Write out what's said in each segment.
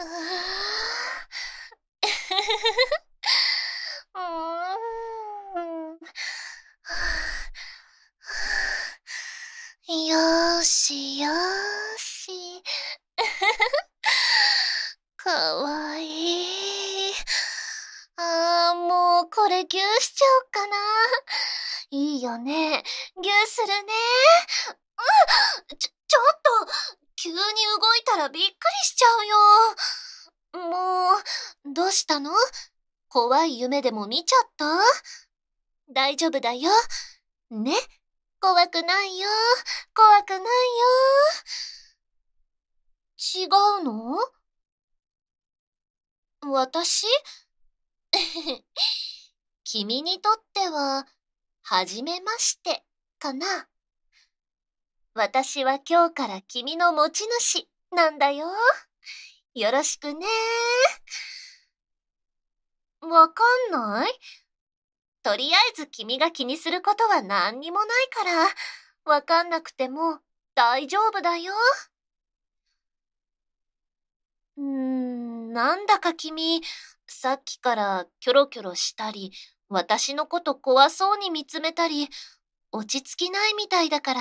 はぁ…よしよーし かわいいああもうこれぎゅうしちゃおっかないいよねぎゅうするねうんちょちょっと急に動いたらびっくりしちゃうよ。もう、どうしたの怖い夢でも見ちゃった大丈夫だよ。ね。怖くないよ。怖くないよ。違うの私 君にとっては、はじめまして、かな。私は今日から君の持ち主なんだよ。よろしくねわかんないとりあえず君が気にすることは何にもないから、わかんなくても大丈夫だよ。うーん、なんだか君、さっきからキョロキョロしたり、私のこと怖そうに見つめたり、落ち着きないみたいだから、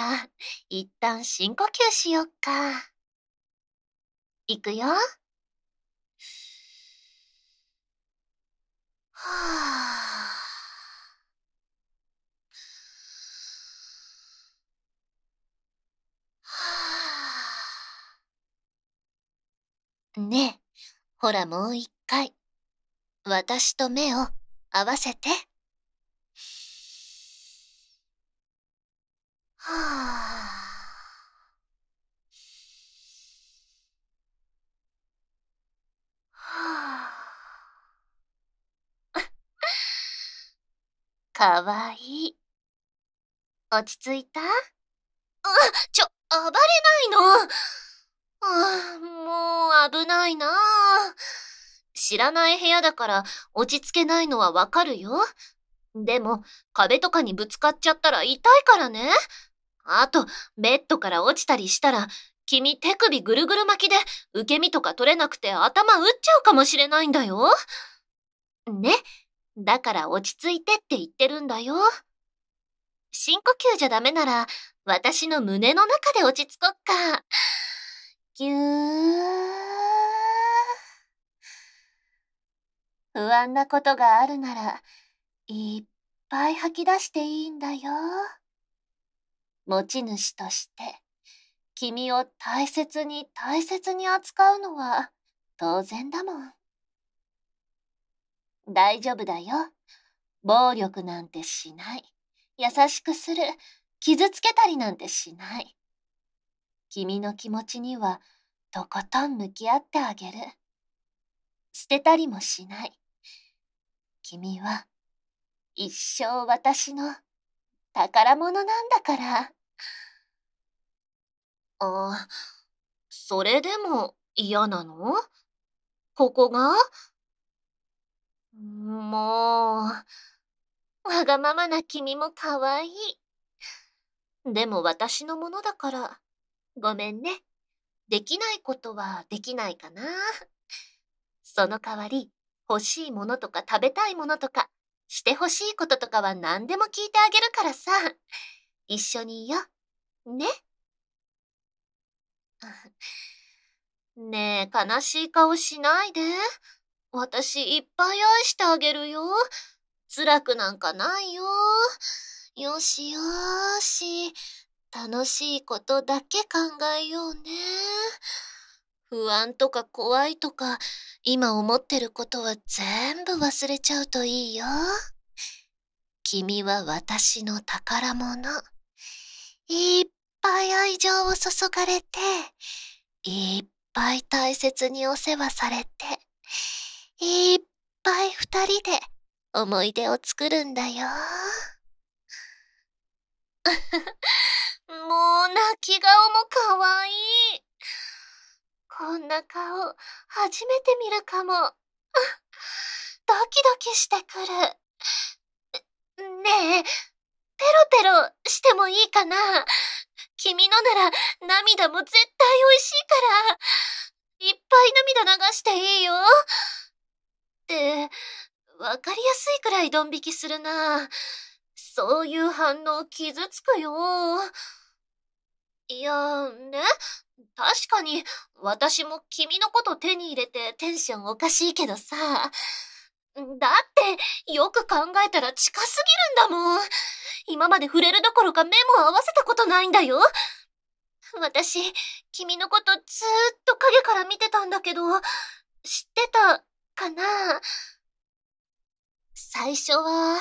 一旦深呼吸しよっか。いくよ。はあ。はあ。ねえ、ほらもう一回。私と目を合わせて。はあ。かわいい。落ち着いたあ、ちょ、暴れないの。あもう危ないな。知らない部屋だから落ち着けないのはわかるよ。でも、壁とかにぶつかっちゃったら痛いからね。あと、ベッドから落ちたりしたら、君手首ぐるぐる巻きで受け身とか取れなくて頭打っちゃうかもしれないんだよ。ね。だから落ち着いてって言ってるんだよ。深呼吸じゃダメなら、私の胸の中で落ち着こっか。ぎゅー。不安なことがあるなら、いっぱい吐き出していいんだよ。持ち主として君を大切に大切に扱うのは当然だもん大丈夫だよ暴力なんてしない優しくする傷つけたりなんてしない君の気持ちにはとことん向き合ってあげる捨てたりもしない君は一生私の宝物なんだから。あ、それでも嫌なのここがもう、わがままな君も可愛い。でも私のものだから、ごめんね。できないことはできないかな。その代わり、欲しいものとか食べたいものとか、して欲しいこととかは何でも聞いてあげるからさ。一緒にいよ。ね。ねえ、悲しい顔しないで。私いっぱい愛してあげるよ。辛くなんかないよ。よしよし。楽しいことだけ考えようね。不安とか怖いとか、今思ってることは全部忘れちゃうといいよ。君は私の宝物。いっぱい愛情を注がれていっぱい大切にお世話されていっぱい二人で思い出を作るんだよ もう泣き顔もかわいいこんな顔初めて見るかも ドキドキしてくるねえペロペロしてもいいかな君のなら涙も絶対美味しいから、いっぱい涙流していいよ。って、わかりやすいくらいドン引きするな。そういう反応傷つくよ。いや、ね、確かに私も君のこと手に入れてテンションおかしいけどさ。だって、よく考えたら近すぎるんだもん。今まで触れるどころか目も合わせたことないんだよ。私、君のことずーっと影から見てたんだけど、知ってた、かな最初は、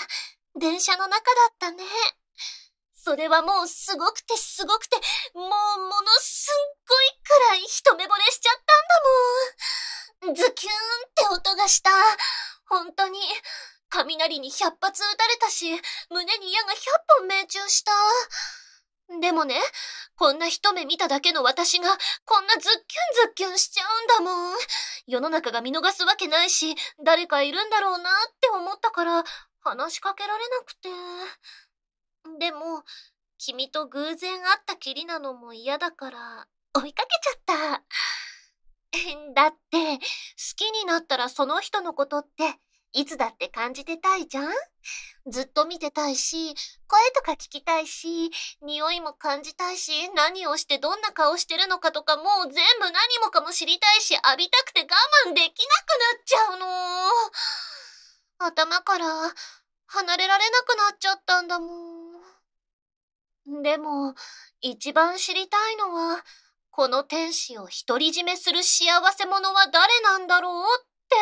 電車の中だったね。それはもうすごくてすごくて、もうものすんごいくらい一目ぼれしちゃったんだもん。ズキューンって音がした。本当に、雷に百発撃たれたし、胸に矢が百本命中した。でもね、こんな一目見ただけの私が、こんなズッキュンズッキュンしちゃうんだもん。世の中が見逃すわけないし、誰かいるんだろうなって思ったから、話しかけられなくて。でも、君と偶然会ったきりなのも嫌だから、追いかけちゃった。だって、好きになったらその人のことって、いつだって感じてたいじゃんずっと見てたいし、声とか聞きたいし、匂いも感じたいし、何をしてどんな顔してるのかとかもう全部何もかも知りたいし、浴びたくて我慢できなくなっちゃうの。頭から離れられなくなっちゃったんだもん。でも、一番知りたいのは、この天使を独り占めする幸せ者は誰なんだろうって。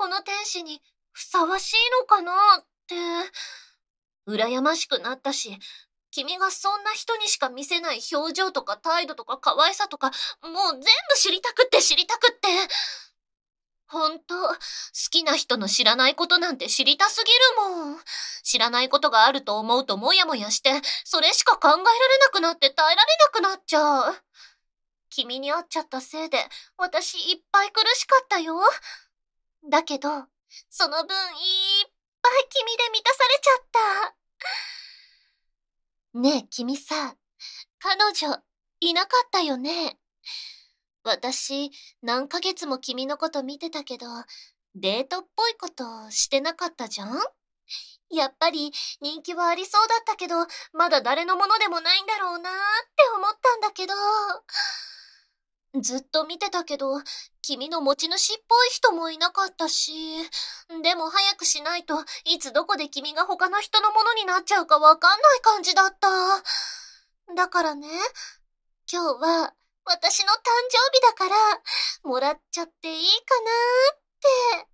この天使にふさわしいのかなって、羨ましくなったし、君がそんな人にしか見せない表情とか態度とか可愛さとか、もう全部知りたくって知りたくって。ほんと、好きな人の知らないことなんて知りたすぎるもん。知らないことがあると思うともやもやして、それしか考えられなくなって耐えられなくなっちゃう。君に会っちゃったせいで、私いっぱい苦しかったよ。だけど、その分いっぱい君で満たされちゃった。ねえ、君さ、彼女、いなかったよね。私、何ヶ月も君のこと見てたけど、デートっぽいことしてなかったじゃんやっぱり人気はありそうだったけど、まだ誰のものでもないんだろうなーって思ったんだけど。ずっと見てたけど、君の持ち主っぽい人もいなかったし、でも早くしないといつどこで君が他の人のものになっちゃうかわかんない感じだった。だからね、今日は私の誕生日だから、もらっちゃっていいかなーって。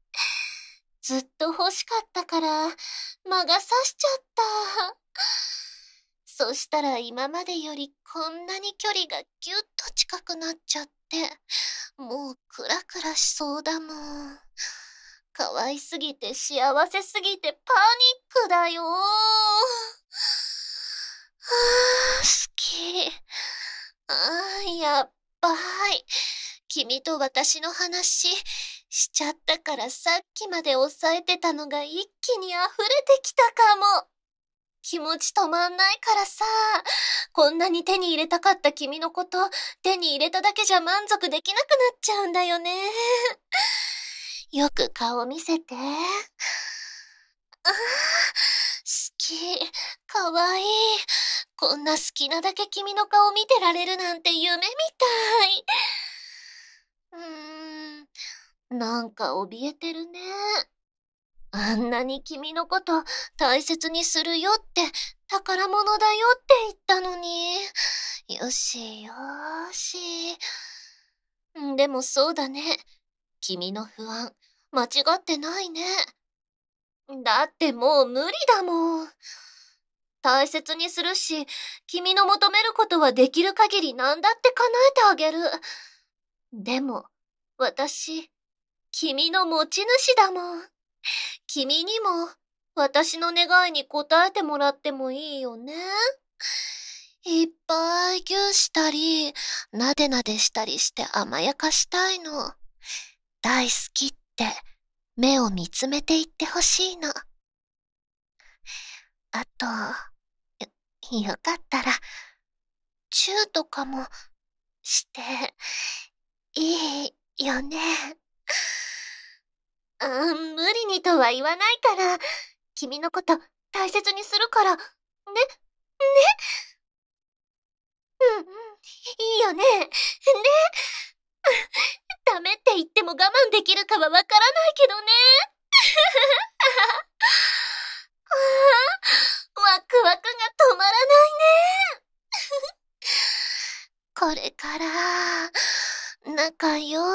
ずっと欲しかったから、魔が差しちゃった。そしたら今までよりこんなに距離がぎゅっと近くなっちゃってもうクラクラしそうだもん可愛すぎて幸せすぎてパニックだよはあ好きああ、やっばい君と私の話しちゃったからさっきまで抑えてたのが一気に溢れてきたかも気持ち止まんないからさ。こんなに手に入れたかった君のこと、手に入れただけじゃ満足できなくなっちゃうんだよね。よく顔見せて。ああ、好き。かわいい。こんな好きなだけ君の顔見てられるなんて夢みたい。うーん、なんか怯えてるね。あんなに君のこと大切にするよって宝物だよって言ったのに。よしよし。でもそうだね。君の不安、間違ってないね。だってもう無理だもん。大切にするし、君の求めることはできる限り何だって叶えてあげる。でも、私、君の持ち主だもん。君にも私の願いに応えてもらってもいいよね。いっぱいぎゅうしたり、なでなでしたりして甘やかしたいの。大好きって目を見つめていってほしいの。あと、よ、よかったら、チューとかもしていいよね。無理にとは言わないから、君のこと大切にするから、ね、ね。うんうん、いいよね、ね。ダメって言っても我慢できるかはわからないけどね。ワクワクが止まらないね。これから、仲良